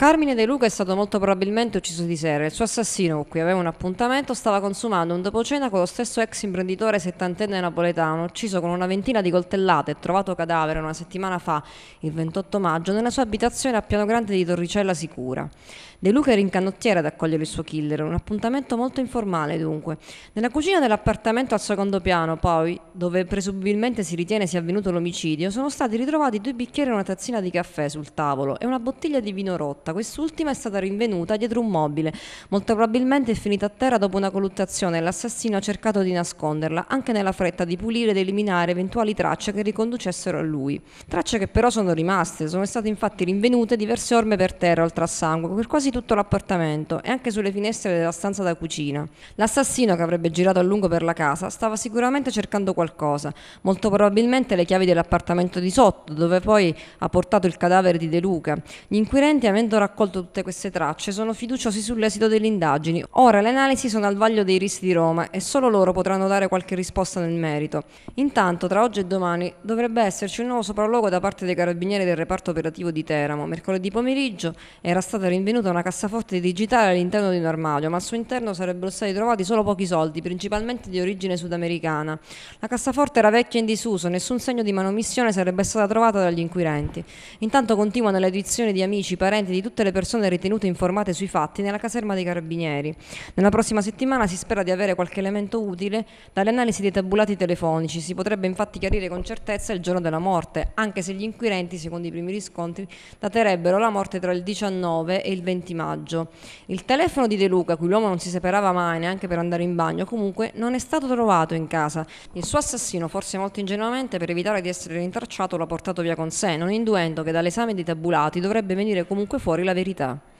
Carmine De Luca è stato molto probabilmente ucciso di sera. Il suo assassino, con cui aveva un appuntamento, stava consumando un dopocena con lo stesso ex imprenditore settantenne napoletano, ucciso con una ventina di coltellate e trovato cadavere una settimana fa, il 28 maggio, nella sua abitazione a Piano Grande di Torricella Sicura. De Luca era in canottiera ad accogliere il suo killer, un appuntamento molto informale dunque. Nella cucina dell'appartamento al secondo piano, poi, dove presumibilmente si ritiene sia avvenuto l'omicidio, sono stati ritrovati due bicchieri e una tazzina di caffè sul tavolo e una bottiglia di vino rotta. Quest'ultima è stata rinvenuta dietro un mobile. Molto probabilmente è finita a terra dopo una coluttazione e l'assassino ha cercato di nasconderla, anche nella fretta di pulire ed eliminare eventuali tracce che riconducessero a lui. Tracce che però sono rimaste, sono state infatti rinvenute diverse orme per terra oltre a sangue, per quasi quasi tutto l'appartamento e anche sulle finestre della stanza da cucina. L'assassino, che avrebbe girato a lungo per la casa, stava sicuramente cercando qualcosa, molto probabilmente le chiavi dell'appartamento di sotto, dove poi ha portato il cadavere di De Luca. Gli inquirenti, avendo raccolto tutte queste tracce, sono fiduciosi sull'esito delle indagini. Ora le analisi sono al vaglio dei RIS di Roma e solo loro potranno dare qualche risposta nel merito. Intanto, tra oggi e domani, dovrebbe esserci un nuovo sopralluogo da parte dei carabinieri del reparto operativo di Teramo. Mercoledì pomeriggio era stata rinvenuta una una cassaforte digitale all'interno di un armadio, ma al suo interno sarebbero stati trovati solo pochi soldi, principalmente di origine sudamericana. La cassaforte era vecchia e in disuso, nessun segno di manomissione sarebbe stata trovata dagli inquirenti. Intanto continuano le edizioni di amici, parenti di tutte le persone ritenute informate sui fatti nella caserma dei carabinieri. Nella prossima settimana si spera di avere qualche elemento utile dalle analisi dei tabulati telefonici. Si potrebbe infatti chiarire con certezza il giorno della morte, anche se gli inquirenti, secondo i primi riscontri, daterebbero la morte tra il 19 e il 20 20 maggio. Il telefono di De Luca, cui l'uomo non si separava mai neanche per andare in bagno, comunque non è stato trovato in casa. Il suo assassino, forse molto ingenuamente, per evitare di essere rintracciato, l'ha portato via con sé, non induendo che dall'esame dei tabulati dovrebbe venire comunque fuori la verità.